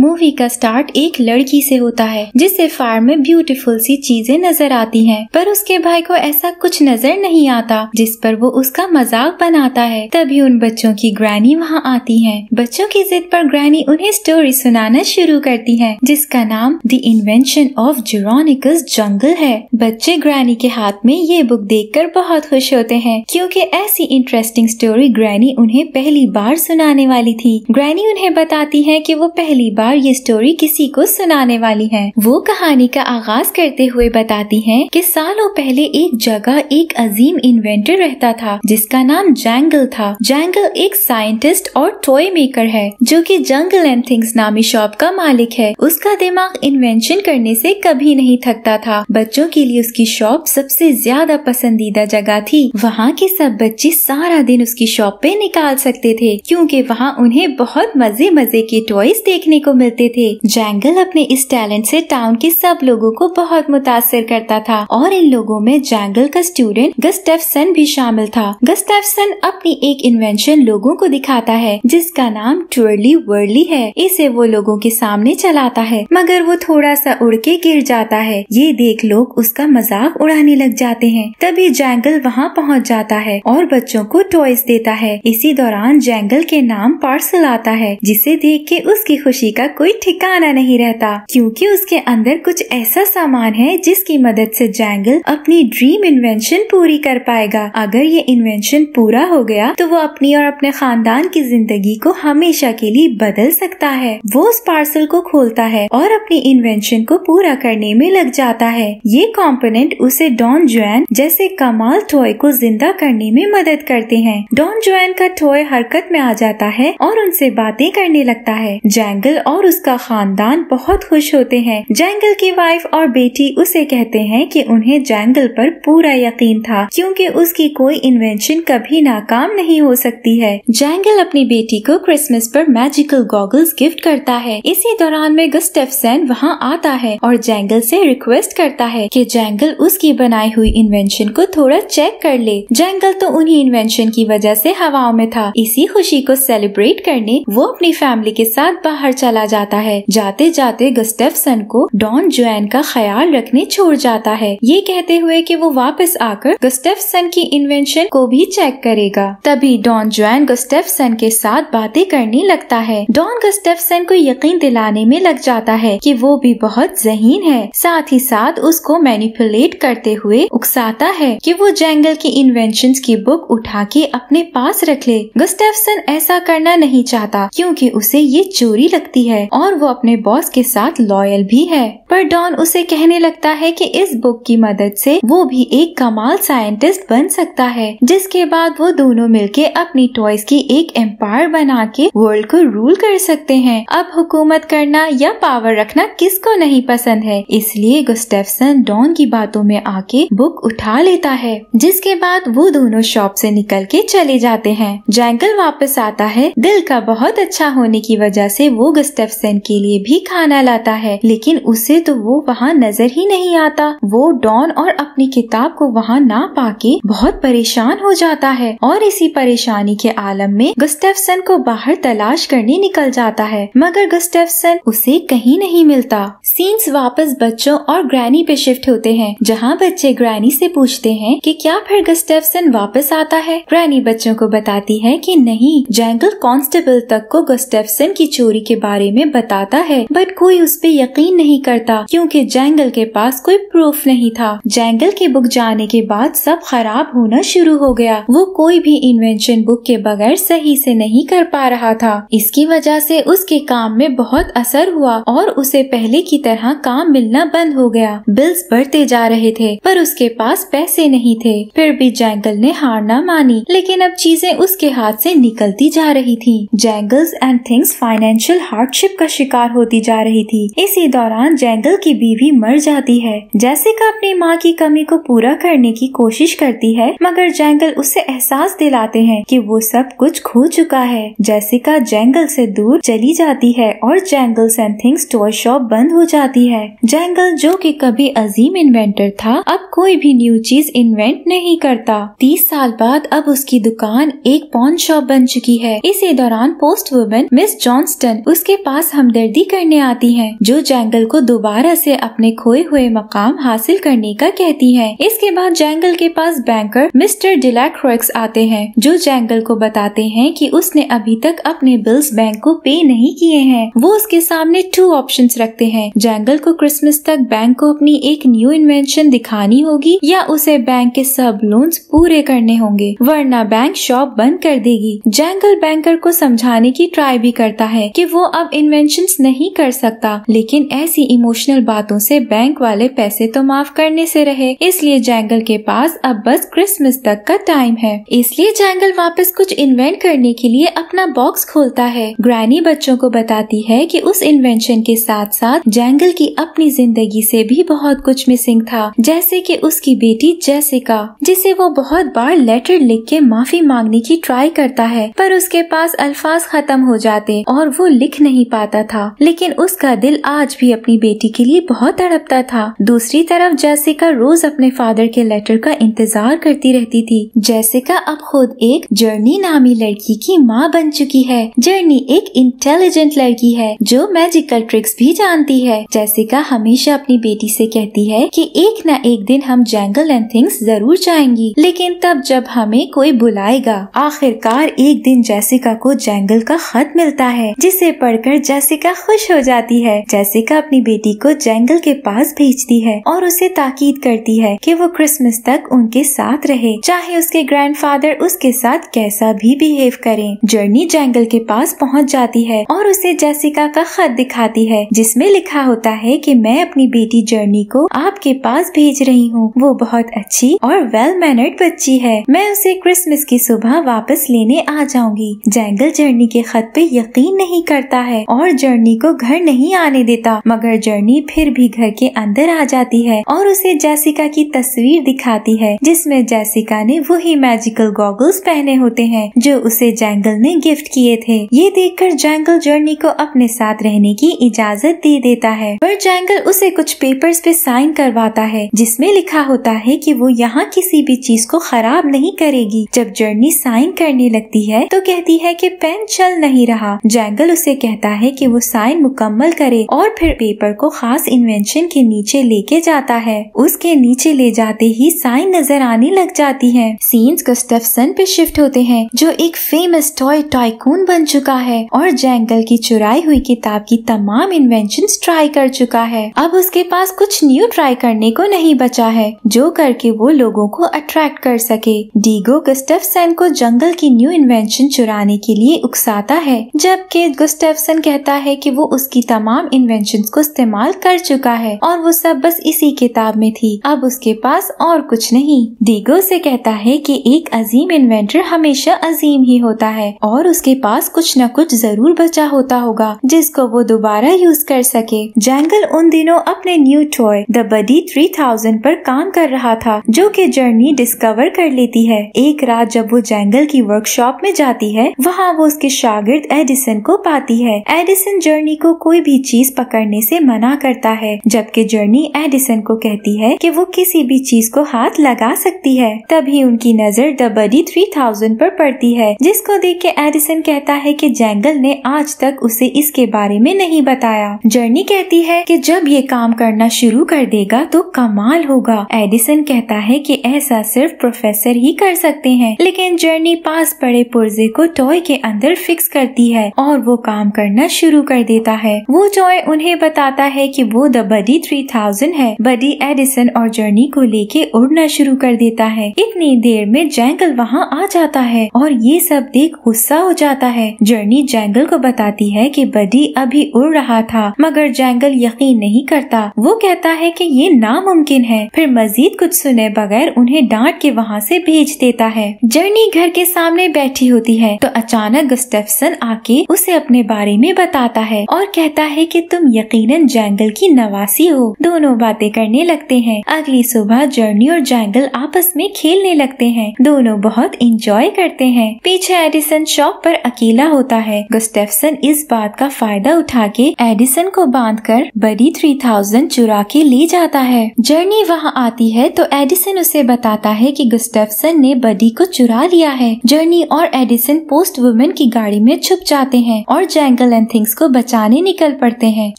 Movie का start एक लड़की से होता है जिसे फार्म में ब्यूटीफुल सी चीजें नजर आती हैं पर उसके भाई को ऐसा कुछ नजर नहीं आता जिस पर वो उसका मजाक बनाता है तभी उन बच्चों की ग्रैनी वहाँ आती है बच्चों की जिद पर ग्रैनी उन्हें स्टोरी सुनाना शुरू करती है जिसका नाम the invention of Jeronicus Jangle है बच्चे ग्रैनी के हाथ में ये बुक कर बहुत खुश होते हैं क्योंकि ऐसी इंटरेस्टिंग स्टोरी ग्रैनी उन्हें पहली बार सुनाने वाली थी ग्रैनी उन्हें बताती है कि वो पहली बार किरदार ये स्टोरी किसी को सुनाने वाली है वो कहानी का आगाज करते हुए बताती है कि सालों पहले एक जगह एक अजीम इन्वेंटर रहता था जिसका नाम जैंगल था जैंगल एक साइंटिस्ट और टॉय मेकर है जो कि जंगल एंड थिंग्स नामी शॉप का मालिक है उसका दिमाग इन्वेंशन करने से कभी नहीं थकता था बच्चों के लिए उसकी शॉप सबसे ज्यादा पसंदीदा जगह थी वहाँ के सब बच्चे सारा दिन उसकी शॉप पे निकाल सकते थे क्योंकि वहाँ उन्हें बहुत मजे मजे के टॉयज देखने को मिलते थे जैंगल अपने इस टैलेंट से टाउन के सब लोगों को बहुत मुतासर करता था और इन लोगों में जैंगल का स्टूडेंट गस्टेफसन भी शामिल था गस्टेफसन अपनी एक इन्वेंशन लोगों को दिखाता है जिसका नाम ट्वर्ली वर्ली है इसे वो लोगों के सामने चलाता है मगर वो थोड़ा सा उड़ के गिर जाता है ये देख लोग उसका मजाक उड़ाने लग जाते हैं तभी जैंगल वहाँ पहुँच जाता है और बच्चों को टॉयस देता है इसी दौरान जैंगल के नाम पार्सल आता है जिसे देख के उसकी खुशी का कोई ठिकाना नहीं रहता क्योंकि उसके अंदर कुछ ऐसा सामान है जिसकी मदद से जैंगल अपनी ड्रीम इन्वेंशन पूरी कर पाएगा अगर ये इन्वेंशन पूरा हो गया तो वो अपनी और अपने खानदान की जिंदगी को हमेशा के लिए बदल सकता है वो उस पार्सल को खोलता है और अपनी इन्वेंशन को पूरा करने में लग जाता है ये कॉम्पोनेंट उसे डॉन जोन जैसे कमाल टॉय को जिंदा करने में मदद करते हैं डॉन जोन का टॉय हरकत में आ जाता है और उनसे बातें करने लगता है जैंगल और और उसका खानदान बहुत खुश होते हैं जैंगल की वाइफ और बेटी उसे कहते हैं कि उन्हें जैंगल पर पूरा यकीन था क्योंकि उसकी कोई इन्वेंशन कभी नाकाम नहीं हो सकती है जैंगल अपनी बेटी को क्रिसमस पर मैजिकल गॉगल्स गिफ्ट करता है इसी दौरान में गुस्टेफसन वहाँ आता है और जैंगल से रिक्वेस्ट करता है की जैंगल उसकी बनाई हुई इन्वेंशन को थोड़ा चेक कर ले जैंगल तो उन्ही इन्वेंशन की वजह ऐसी हवाओं में था इसी खुशी को सेलिब्रेट करने वो अपनी फैमिली के साथ बाहर चला चला जाता है जाते जाते गस्टेफसन को डॉन जुएन का ख्याल रखने छोड़ जाता है ये कहते हुए कि वो वापस आकर गस्टेफसन की इन्वेंशन को भी चेक करेगा तभी डॉन जुएन गस्टेफसन के साथ बातें करने लगता है डॉन गस्टेफसन को यकीन दिलाने में लग जाता है की वो भी बहुत जहीन है साथ ही साथ उसको मैनिपुलेट करते हुए उकसाता है की वो जंगल की इन्वेंशन की बुक उठा के अपने पास रख ले गस्टेफसन ऐसा करना नहीं चाहता क्योंकि उसे ये चोरी लगती है है और वो अपने बॉस के साथ लॉयल भी है पर डॉन उसे कहने लगता है कि इस बुक की मदद से वो भी एक कमाल साइंटिस्ट बन सकता है जिसके बाद वो दोनों मिलके अपनी टॉयज की एक एम्पायर बना के वर्ल्ड को रूल कर सकते हैं अब हुकूमत करना या पावर रखना किसको नहीं पसंद है इसलिए गुस्टेफसन डॉन की बातों में आके बुक उठा लेता है जिसके बाद वो दोनों शॉप से निकल के चले जाते हैं जैंकल वापस आता है दिल का बहुत अच्छा होने की वजह से वो गुस्टेफ स्टेफसन के लिए भी खाना लाता है लेकिन उसे तो वो वहाँ नजर ही नहीं आता वो डॉन और अपनी किताब को वहाँ ना पाके बहुत परेशान हो जाता है और इसी परेशानी के आलम में गुस्टेफसन को बाहर तलाश करने निकल जाता है मगर गुस्टेफसन उसे कहीं नहीं मिलता सीन्स वापस बच्चों और ग्रैनी पे शिफ्ट होते हैं जहाँ बच्चे ग्रैनी से पूछते हैं कि क्या फिर गस्टेफसन वापस आता है ग्रैनी बच्चों को बताती है कि नहीं जैंगल कांस्टेबल तक को गस्टेफसन की चोरी के बारे बारे में बताता है बट कोई उस पर यकीन नहीं करता क्योंकि जैंगल के पास कोई प्रूफ नहीं था जैंगल के बुक जाने के बाद सब खराब होना शुरू हो गया वो कोई भी इन्वेंशन बुक के बगैर सही से नहीं कर पा रहा था इसकी वजह से उसके काम में बहुत असर हुआ और उसे पहले की तरह काम मिलना बंद हो गया बिल्स बढ़ते जा रहे थे पर उसके पास पैसे नहीं थे फिर भी जैंगल ने हार ना मानी लेकिन अब चीजें उसके हाथ से निकलती जा रही थी Jangles and Things financial heart hardship का शिकार होती जा रही थी इसी दौरान जैंगल की बीवी मर जाती है जैसिका अपनी माँ की कमी को पूरा करने की कोशिश करती है मगर जैंगल उसे एहसास दिलाते हैं कि वो सब कुछ खो चुका है जैसिका जैंगल से दूर चली जाती है और Jangle and Things store shop बंद हो जाती है जैंगल जो की कभी अजीम इन्वेंटर था अब कोई भी न्यू चीज इन्वेंट नहीं करता तीस साल बाद अब उसकी दुकान एक पॉन शॉप बन चुकी है इसी दौरान पोस्ट वुमेन मिस जॉनस्टन उसके पास पास हमदर्दी करने आती हैं, जो जैंगल को दोबारा से अपने खोए हुए मकाम हासिल करने का कहती है इसके बाद जैंगल के पास बैंकर मिस्टर डिलैक्रोक्स आते हैं जो जैंगल को बताते हैं कि उसने अभी तक अपने बिल्स बैंक को पे नहीं किए हैं वो उसके सामने टू ऑप्शन रखते हैं जैंगल को क्रिसमस तक बैंक को अपनी एक न्यू इन्वेंशन दिखानी होगी या उसे बैंक के सब लोन्स पूरे करने होंगे वरना बैंक शॉप बंद कर देगी जैंगल बैंकर को समझाने की ट्राई भी करता है कि वो अब इन्वेंशन नहीं कर सकता लेकिन ऐसी इमोशनल बातों से बैंक वाले पैसे तो माफ करने से रहे इसलिए जैंगल के पास अब बस क्रिसमस तक का टाइम है इसलिए जैंगल वापस कुछ इन्वेंट करने के लिए अपना बॉक्स खोलता है ग्रैनी बच्चों को बताती है की उस इन्वेंशन के साथ साथ जैंगल की अपनी जिंदगी ऐसी भी बहुत कुछ मिसिंग था जैसे की उसकी बेटी जैसिका जिसे वो बहुत बार लेटर लिख के माफी मांगने की ट्राई करता है पर उसके पास अल्फाज खत्म हो जाते और वो लिख नहीं पाता था लेकिन उसका दिल आज भी अपनी बेटी के लिए बहुत तड़पता था दूसरी तरफ जैसिका रोज अपने फादर के लेटर का इंतजार करती रहती थी जैसिका अब खुद एक जर्नी नामी लड़की की माँ बन चुकी है जर्नी एक इंटेलिजेंट लड़की है जो मैजिकल ट्रिक्स भी जानती है जैसिका हमेशा अपनी बेटी से कहती है कि एक न एक दिन हम जंगल एंड थिंग्स जरूर जाएंगी लेकिन तब जब हमें कोई बुलाएगा आखिरकार एक दिन जैसिका को जंगल का खत मिलता है जिसे पढ़कर जैसिका खुश हो जाती है जैसिका अपनी बेटी को जंगल के पास भेजती है और उसे ताकीद करती है कि वो क्रिसमस तक उनके साथ रहे चाहे उसके ग्रैंडफादर उसके साथ कैसा भी बिहेव करें जर्नी जंगल के पास पहुंच जाती है और उसे जैसिका का खत दिखाती है जिसमे लिखा होता है की मैं अपनी बेटी जर्नी को आपके पास भेज रही हूँ वो बहुत अच्छी और वेल मैनर्ड बच्ची है मैं उसे क्रिसमस की सुबह वापस लेने आ जाऊंगी जंगल जर्नी के खत पे यकीन नहीं करता है है और जर्नी को घर नहीं आने देता मगर जर्नी फिर भी घर के अंदर आ जाती है और उसे जैसिका की तस्वीर दिखाती है जिसमे जैसिका ने वही मैजिकल गॉगल्स पहने होते हैं जो उसे जैंगल ने गिफ्ट किए थे ये देखकर जैंगल जर्नी को अपने साथ रहने की इजाजत दे देता है पर जैंगल उसे कुछ पेपर्स पे साइन करवाता है जिसमें लिखा होता है कि वो यहाँ किसी भी चीज को खराब नहीं करेगी जब जर्नी साइन करने लगती है तो कहती है कि पेन चल नहीं रहा जैंगल उसे कहता है कि वो साइन मुकम्मल करे और फिर पेपर को खास इन्वेंशन के नीचे लेके जाता है उसके नीचे ले जाते ही साइन नजर आने लग जाती है सीन्स गस्टफसन पे शिफ्ट होते हैं जो एक फेमस टॉय टाइकून बन चुका है और जैंगल की चुराई हुई किताब की तमाम इन्वेंशन ट्राई कर चुका है अब उसके पास कुछ न्यू ट्राई करने को नहीं बचा है जो करके वो लोगों को अट्रैक्ट कर सके डीगो गस्टफसन को जंगल की न्यू इन्वेंशन चुराने के लिए उकसाता है जबकि गुस्टेफसन कहता है कि वो उसकी तमाम इन्वेंशन को इस्तेमाल कर चुका है और वो सब बस इसी किताब में थी अब उसके पास और कुछ नहीं डीगो से कहता है कि एक अजीम इन्वेंटर हमेशा अजीम ही होता है और उसके पास कुछ न कुछ जरूर बचा होता होगा जिसको वो दोबारा यूज कर सके जैंगल उन दिनों अपने new toy the Buddy three thousand पर काम कर रहा था जो की जर्नी डिस्कवर कर लेती है एक रात जब वो जैंगल की वर्कशॉप में जाती है वहाँ वो उसके शागिर्द एडिसन को पाती है एडिसन जर्नी को कोई भी चीज पकड़ने से मना करता है जबकि जर्नी एडिसन को कहती है कि वो किसी भी चीज को हाथ लगा सकती है तभी उनकी नजर द बडी थ्री थाउजेंड पर पड़ती है जिसको देख के एडिसन कहता है कि जैंगल ने आज तक उसे इसके बारे में नहीं बताया जर्नी कहती है कि जब ये काम करना शुरू कर देगा तो कमाल होगा एडिसन कहता है कि ऐसा सिर्फ प्रोफेसर ही कर सकते हैं लेकिन जर्नी पास पड़े पुर्जे को टॉय के अंदर फिक्स करती है और वो काम करना करना शुरू कर देता है वो जॉय उन्हें बताता है कि वो द बडी थ्री थाउजेंड है बडी एडिसन और जर्नी को लेके उड़ना शुरू कर देता है इतनी देर में जैंगल वहाँ आ जाता है और ये सब देख गुस्सा हो जाता है जर्नी जैंगल को बताती है की बडी अभी उड़ रहा था मगर जैंगल यकीन नहीं करता वो कहता है की ये नामुमकिन है फिर मजीद कुछ सुने बगैर उन्हें डांट के वहाँ ऐसी भेज देता है जर्नी घर के सामने बैठी होती है तो अचानक गस्टेफसन आके उसे अपने बारे में उन्हें बताता है और कहता है कि तुम यकीनन जैंगल की नवासी हो दोनों बातें करने लगते हैं अगली सुबह जर्नी और जंगल आपस में खेलने लगते हैं दोनों बहुत इंजॉय करते हैं पीछे एडिसन शॉप पर अकेला होता है गुस्टेफसन इस बात का फायदा उठा के एडिसन को बांध कर बड़ी थ्री थाउजेंड चुरा के ले जाता है जर्नी वहाँ आती है तो एडिसन उसे बताता है की गुस्टेफसन ने बडी को चुरा लिया है जर्नी और एडिसन पोस्ट वुमेन की गाड़ी में छुप जाते हैं और जैंगल एंड थिंग्स को बचाने निकल पड़ते हैं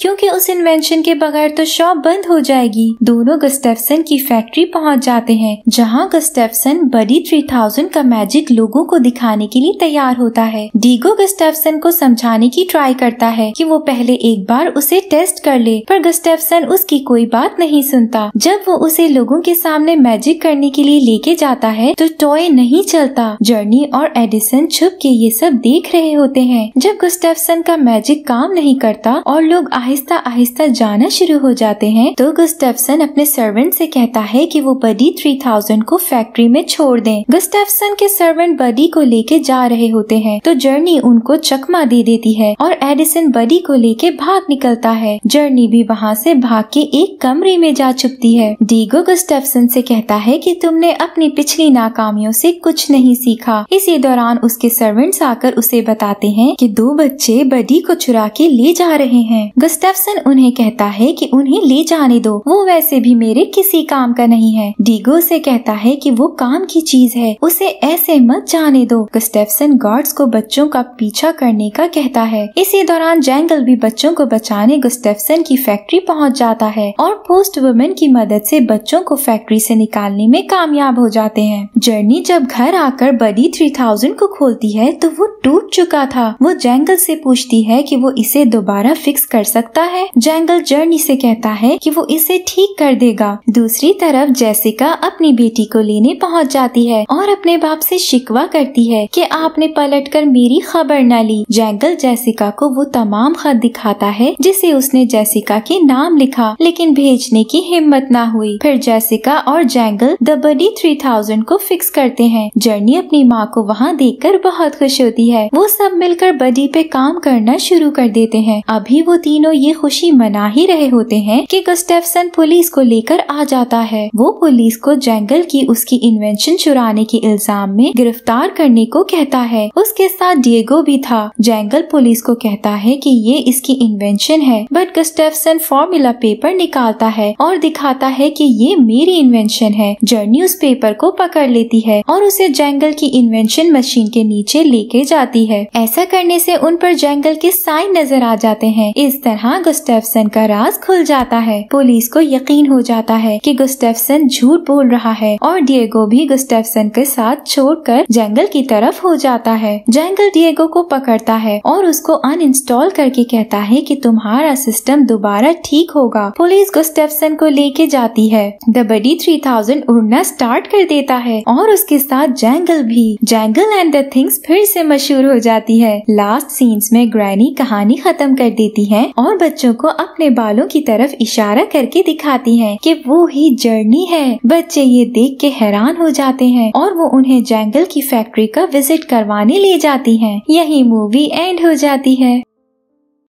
क्योंकि उस इन्वेंशन के बगैर तो शॉप बंद हो जाएगी दोनों गस्टेफसन की फैक्ट्री पहुंच जाते हैं जहां गस्टेफसन बड़ी 3000 का मैजिक लोगों को दिखाने के लिए तैयार होता है डीगो गस्टेफसन को समझाने की ट्राई करता है कि वो पहले एक बार उसे टेस्ट कर ले पर गस्टेफसन उसकी कोई बात नहीं सुनता जब वो उसे लोगों के सामने मैजिक करने के लिए लेके जाता है तो टॉय नहीं चलता जर्नी और एडिसन छुप के ये सब देख रहे होते हैं जब गुस्टेफसन का मैजिक काम नहीं करता और लोग आहिस्ता आहिस्ता जाना शुरू हो जाते हैं तो गुस्टेफसन अपने सर्वेंट से कहता है कि वो बडी थ्री थाउजेंड को फैक्ट्री में छोड़ दें। गुस्टेफसन के सर्वेंट बडी को लेके जा रहे होते हैं तो जर्नी उनको चकमा दे देती है और एडिसन बडी को लेके भाग निकलता है जर्नी भी वहाँ से भाग के एक कमरे में जा छुपती है डीगो गुस्टेफसन से कहता है कि तुमने अपनी पिछली नाकामियों से कुछ नहीं सीखा इसी दौरान उसके सर्वेंट्स आकर उसे बताते हैं कि दो बच्चे बडी लेडी को चुरा के ले जा रहे हैं गस्टेफसन उन्हें कहता है कि उन्हें ले जाने दो वो वैसे भी मेरे किसी काम का नहीं है डीगो से कहता है कि वो काम की चीज है उसे ऐसे मत जाने दो गस्टेफसन गार्ड्स को बच्चों का पीछा करने का कहता है इसी दौरान जैंगल भी बच्चों को बचाने गुस्टेफसन की फैक्ट्री पहुँच जाता है और पोस्ट वुमेन की मदद ऐसी बच्चों को फैक्ट्री ऐसी निकालने में कामयाब हो जाते हैं जर्नी जब घर आकर बडी थ्री को खोलती है तो वो टूट चुका था वो जैंगल से पूछती कहती है कि वो इसे दोबारा फिक्स कर सकता है जैंगल जर्नी से कहता है कि वो इसे ठीक कर देगा दूसरी तरफ जैसिका अपनी बेटी को लेने पहुंच जाती है और अपने बाप से शिकवा करती है कि आपने पलटकर मेरी खबर न ली जैंगल जैसिका को वो तमाम खत दिखाता है जिसे उसने जैसिका के नाम लिखा लेकिन भेजने की हिम्मत न हुई फिर जैसिका और Jangle the Buddy three thousand को फिक्स करते हैं जर्नी अपनी माँ को वहाँ कर बहुत खुश होती है वो सब मिलकर बडी पे काम करना करना शुरू कर देते हैं अभी वो तीनों ये खुशी मना ही रहे होते हैं कि गस्टेफसन पुलिस को लेकर आ जाता है वो पुलिस को जंगल की उसकी इन्वेंशन चुराने के इल्जाम में गिरफ्तार करने को कहता है उसके साथ डिएगो भी था जंगल पुलिस को कहता है की ये इसकी इन्वेंशन है बट गस्टेफसन फॉर्मूला पेपर निकालता है और दिखाता है की ये मेरी इन्वेंशन है जर्नी उस पेपर को पकड़ लेती है और उसे जंगल की इन्वेंशन मशीन के नीचे लेके जाती है ऐसा करने से उन पर जंगल के साइन नजर आ जाते हैं इस तरह गुस्टेफसन का राज खुल जाता है पुलिस को यकीन हो जाता है कि गुस्टेफसन झूठ बोल रहा है और डिएगो भी गुस्टेफसन के साथ छोड़कर जंगल की तरफ हो जाता है जंगल डिएगो को पकड़ता है और उसको अनइंस्टॉल करके कहता है कि तुम्हारा सिस्टम दोबारा ठीक होगा पुलिस गुस्टेफसन को लेके जाती है द बडी थ्री थाउजेंड उड़ना स्टार्ट कर देता है और उसके साथ जंगल भी जंगल एंड द थिंग्स फिर से मशहूर हो जाती है लास्ट सीन्स में ग्रैंड नानी कहानी खत्म कर देती है और बच्चों को अपने बालों की तरफ इशारा करके दिखाती है कि वो ही जर्नी है बच्चे ये देख के हैरान हो जाते हैं और वो उन्हें जंगल की फैक्ट्री का विजिट करवाने ले जाती है यही मूवी एंड हो जाती है